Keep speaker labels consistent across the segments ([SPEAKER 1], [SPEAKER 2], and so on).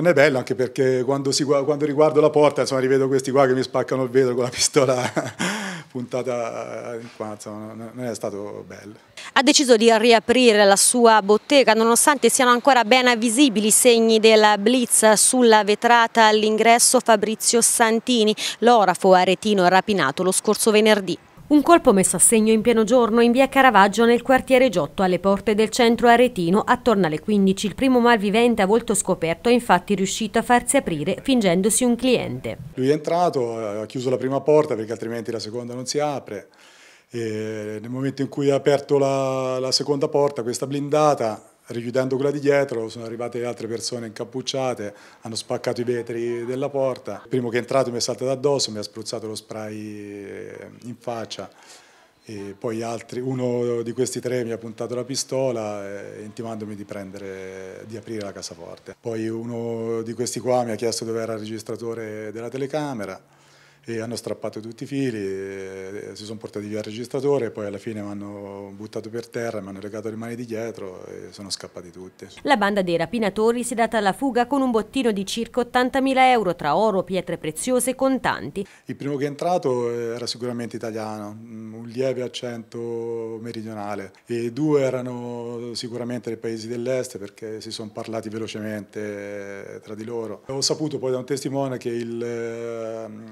[SPEAKER 1] non è bello anche perché quando, si, quando riguardo la porta insomma, rivedo questi qua che mi spaccano il vetro con la pistola puntata in qua, insomma, non è stato bello.
[SPEAKER 2] Ha deciso di riaprire la sua bottega nonostante siano ancora ben visibili i segni della blitz sulla vetrata all'ingresso Fabrizio Santini, l'orafo aretino rapinato lo scorso venerdì. Un colpo messo a segno in pieno giorno in via Caravaggio nel quartiere Giotto alle porte del centro aretino attorno alle 15 il primo malvivente a volto scoperto è infatti riuscito a farsi aprire fingendosi un cliente.
[SPEAKER 1] Lui è entrato, eh, ha chiuso la prima porta perché altrimenti la seconda non si apre e nel momento in cui ha aperto la, la seconda porta, questa blindata, richiudendo quella di dietro sono arrivate altre persone incappucciate, hanno spaccato i vetri della porta. Il primo che è entrato mi è saltato addosso, mi ha spruzzato lo spray eh, in faccia. E poi altri, uno di questi tre mi ha puntato la pistola eh, intimandomi di, prendere, di aprire la cassaforte. Poi uno di questi qua mi ha chiesto dove era il registratore della telecamera e hanno strappato tutti i fili, si sono portati via il registratore, poi alla fine mi hanno buttato per terra, mi hanno legato le mani di dietro e sono scappati tutti.
[SPEAKER 2] La banda dei rapinatori si è data alla fuga con un bottino di circa 80.000 euro tra oro, pietre preziose e contanti.
[SPEAKER 1] Il primo che è entrato eh, era sicuramente italiano, mm, un lieve accento meridionale e due erano sicuramente dei paesi dell'est perché si sono parlati velocemente eh, tra di loro. Ho saputo poi da un testimone che il ehm,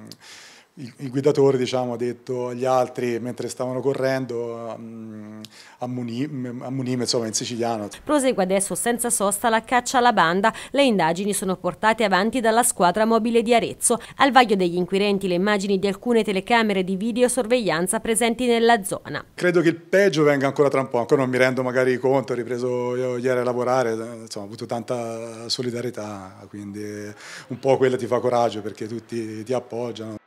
[SPEAKER 1] il, il guidatore diciamo, ha detto agli altri mentre stavano correndo mm, a Munime insomma in siciliano.
[SPEAKER 2] Prosegue adesso senza sosta la caccia alla banda. Le indagini sono portate avanti dalla squadra mobile di Arezzo. Al vaglio degli inquirenti le immagini di alcune telecamere di videosorveglianza presenti nella zona.
[SPEAKER 1] Credo che il peggio venga ancora tra un po', ancora non mi rendo magari conto, ho ripreso ieri a lavorare, insomma ho avuto tanta solidarietà, quindi un po' quella ti fa coraggio perché tutti ti appoggiano.